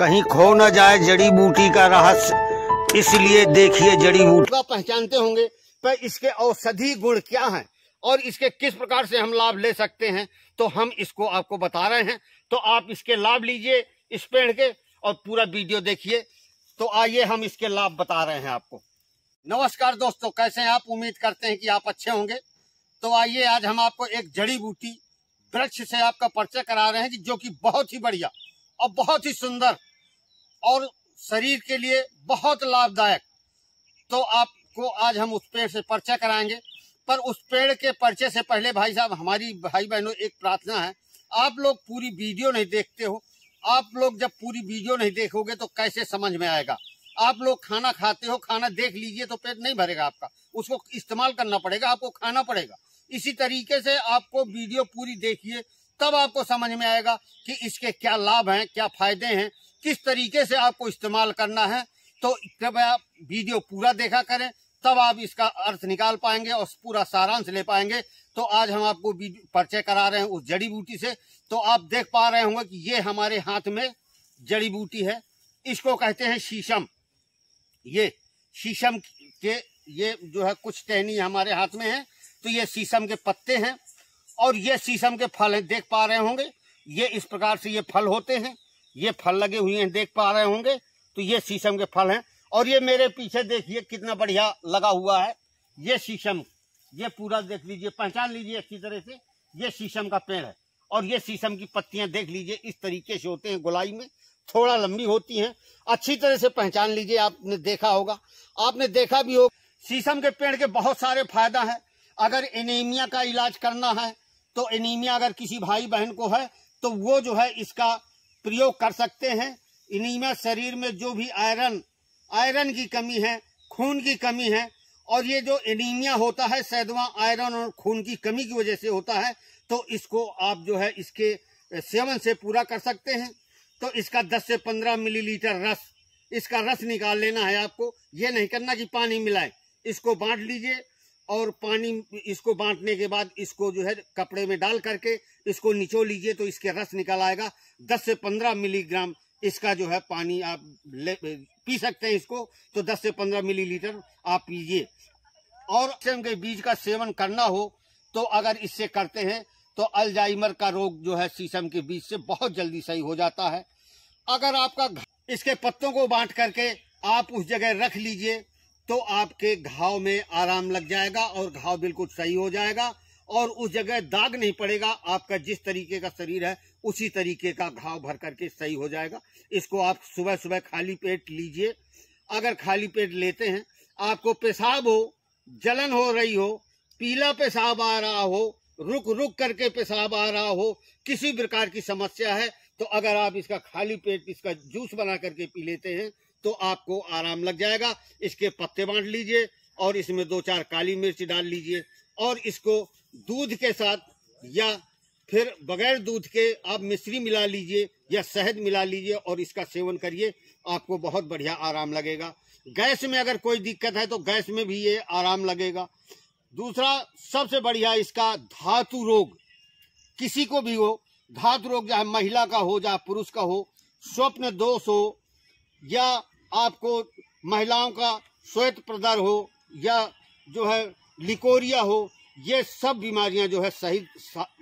कहीं खो न जाए जड़ी बूटी का रहस्य इसलिए देखिए जड़ी बूटी पहचानते होंगे पर इसके औषधि गुण क्या हैं और इसके किस प्रकार से हम लाभ ले सकते हैं तो हम इसको आपको बता रहे हैं तो आप इसके लाभ लीजिए इस पेड़ के और पूरा वीडियो देखिए तो आइए हम इसके लाभ बता रहे हैं आपको नमस्कार दोस्तों कैसे हैं आप उम्मीद करते हैं कि आप अच्छे होंगे तो आइए आज हम आपको एक जड़ी बूटी वृक्ष से आपका परिचय करा रहे हैं कि जो कि बहुत ही बढ़िया और बहुत ही सुंदर और शरीर के लिए बहुत लाभदायक तो आपको आज हम उस पेड़ से परिचय कराएंगे पर उस पेड़ के परिचय से पहले भाई साहब हमारी भाई बहनों एक प्रार्थना है आप लोग पूरी वीडियो नहीं देखते हो आप लोग जब पूरी वीडियो नहीं देखोगे तो कैसे समझ में आएगा आप लोग खाना खाते हो खाना देख लीजिए तो पेट नहीं भरेगा आपका उसको इस्तेमाल करना पड़ेगा आपको खाना पड़ेगा इसी तरीके से आपको वीडियो पूरी देखिए तब आपको समझ में आएगा कि इसके क्या लाभ हैं क्या फायदे हैं किस तरीके से आपको इस्तेमाल करना है तो कृपया वीडियो पूरा देखा करें तब आप इसका अर्थ निकाल पाएंगे और पूरा सारांश ले पाएंगे तो आज हम आपको परिचय करा रहे हैं उस जड़ी बूटी से तो आप देख पा रहे होंगे कि ये हमारे हाथ में जड़ी बूटी है इसको कहते हैं शीशम ये शीशम के ये जो है कुछ टहनी हमारे हाथ में है तो ये शीशम के पत्ते हैं और ये शीशम के फल हैं देख पा रहे होंगे ये इस प्रकार से ये फल होते हैं ये फल लगे हुए हैं देख पा रहे होंगे तो ये शीशम के फल हैं और ये मेरे पीछे देखिए कितना बढ़िया लगा हुआ है ये शीशम ये पूरा देख लीजिए पहचान लीजिए अच्छी तरह से ये शीशम का पेड़ है और ये शीशम की पत्तियां देख लीजिए इस तरीके से होते हैं गोलाई में थोड़ा लंबी होती हैं अच्छी तरह से पहचान लीजिए आपने देखा होगा आपने देखा भी होगा शीशम के पेड़ के बहुत सारे फायदा है अगर एनीमिया का इलाज करना है तो एनीमिया अगर किसी भाई बहन को है तो वो जो है इसका प्रयोग कर सकते हैं एनीमिया शरीर में जो भी आयरन आयरन की कमी है खून की कमी है और ये जो एनीमिया होता है सैदवा आयरन और खून की कमी की वजह से होता है तो इसको आप जो है इसके सेवन से पूरा कर सकते हैं तो इसका 10 से 15 मिलीलीटर रस इसका रस निकाल लेना है आपको ये नहीं करना कि पानी मिलाए इसको बांट लीजिए और पानी इसको बांटने के बाद इसको जो है कपड़े में डाल करके इसको निचो लीजिए तो इसके रस निकल आएगा दस से पंद्रह मिलीग्राम इसका जो है पानी आप ले पी सकते हैं इसको तो दस से पंद्रह मिलीलीटर आप पीजिए और के बीज का सेवन करना हो तो अगर इससे करते हैं तो अल्जाइमर का रोग जो है शीशम के बीज से बहुत जल्दी सही हो जाता है अगर आपका इसके पत्तों को बांट करके आप उस जगह रख लीजिए तो आपके घाव में आराम लग जाएगा और घाव बिल्कुल सही हो जाएगा और उस जगह दाग नहीं पड़ेगा आपका जिस तरीके का शरीर है उसी तरीके का घाव भर करके सही हो जाएगा इसको आप सुबह सुबह खाली पेट लीजिए अगर खाली पेट लेते हैं आपको पेशाब हो जलन हो रही हो पीला पेशाब आ रहा हो रुक रुक करके पेशाब आ रहा हो किसी प्रकार की समस्या है तो अगर आप इसका खाली पेट इसका जूस बना करके पी लेते हैं तो आपको आराम लग जाएगा इसके पत्ते बांट लीजिए और इसमें दो चार काली मिर्च डाल लीजिए और इसको दूध के साथ या फिर बगैर दूध के आप मिश्री मिला लीजिए या शहद मिला लीजिए और इसका सेवन करिए आपको बहुत बढ़िया आराम लगेगा गैस में अगर कोई दिक्कत है तो गैस में भी ये आराम लगेगा दूसरा सबसे बढ़िया इसका धातु रोग किसी को भी हो धातु रोग चाहे महिला का हो चाहे पुरुष का हो स्वप्न दोष हो या आपको महिलाओं का श्वेत प्रदर हो या जो है लिकोरिया हो ये सब बीमारियां जो है सही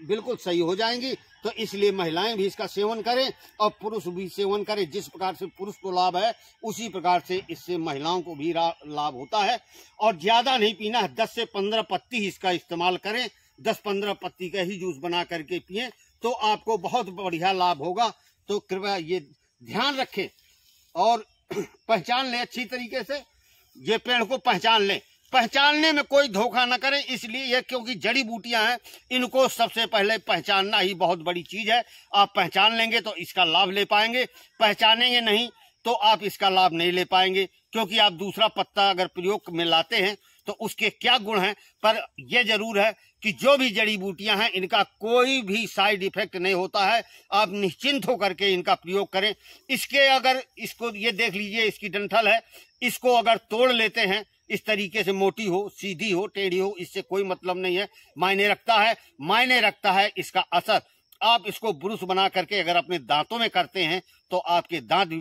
बिल्कुल सही हो जाएंगी तो इसलिए महिलाएं भी इसका सेवन करें और पुरुष भी सेवन करें जिस प्रकार से पुरुष को लाभ है उसी प्रकार से इससे महिलाओं को भी लाभ होता है और ज़्यादा नहीं पीना है दस से पंद्रह पत्ती ही इसका इस्तेमाल करें दस पंद्रह पत्ती का ही जूस बना करके पिए तो आपको बहुत बढ़िया लाभ होगा तो कृपया ये ध्यान रखें और पहचान ले अच्छी तरीके से ये पेड़ को पहचान ले पहचानने में कोई धोखा ना करें इसलिए ये क्योंकि जड़ी बूटियां हैं इनको सबसे पहले पहचानना ही बहुत बड़ी चीज है आप पहचान लेंगे तो इसका लाभ ले पाएंगे पहचानेंगे नहीं तो आप इसका लाभ नहीं ले पाएंगे क्योंकि आप दूसरा पत्ता अगर प्रयोग में लाते हैं तो उसके क्या गुण हैं पर यह जरूर है कि जो भी जड़ी बूटियां हैं इनका कोई भी साइड इफेक्ट नहीं होता है आप निश्चिंत होकर के इनका प्रयोग करें इसके अगर इसको ये देख लीजिए इसकी डंठल है इसको अगर तोड़ लेते हैं इस तरीके से मोटी हो सीधी हो टेढ़ी हो इससे कोई मतलब नहीं है मायने रखता है मायने रखता है इसका असर आप इसको ब्रुश बना करके अगर अपने दांतों में करते हैं तो आपके दांत भी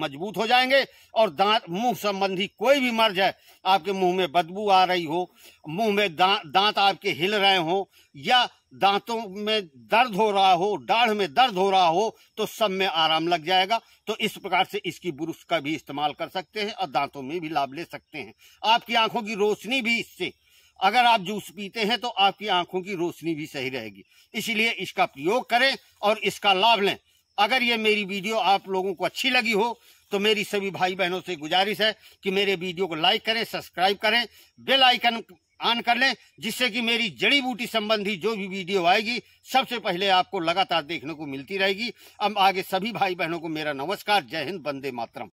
मजबूत हो जाएंगे और दांत मुंह संबंधी कोई भी मर्ज है आपके मुंह में बदबू आ रही हो मुंह में दा, दांत आपके हिल रहे हो या दांतों में दर्द हो रहा हो डाढ़ में दर्द हो रहा हो तो सब में आराम लग जाएगा तो इस प्रकार से इसकी ब्रुश का भी इस्तेमाल कर सकते हैं और दांतों में भी लाभ ले सकते हैं आपकी आंखों की रोशनी भी इससे अगर आप जूस पीते हैं तो आपकी आंखों की रोशनी भी सही रहेगी इसीलिए इसका प्रयोग करें और इसका लाभ लें अगर ये मेरी वीडियो आप लोगों को अच्छी लगी हो तो मेरी सभी भाई बहनों से गुजारिश है कि मेरे वीडियो को लाइक करें सब्सक्राइब करें बेल आइकन ऑन कर लें जिससे कि मेरी जड़ी बूटी संबंधी जो भी वीडियो आएगी सबसे पहले आपको लगातार देखने को मिलती रहेगी अब आगे सभी भाई बहनों को मेरा नमस्कार जय हिंद बंदे मातरम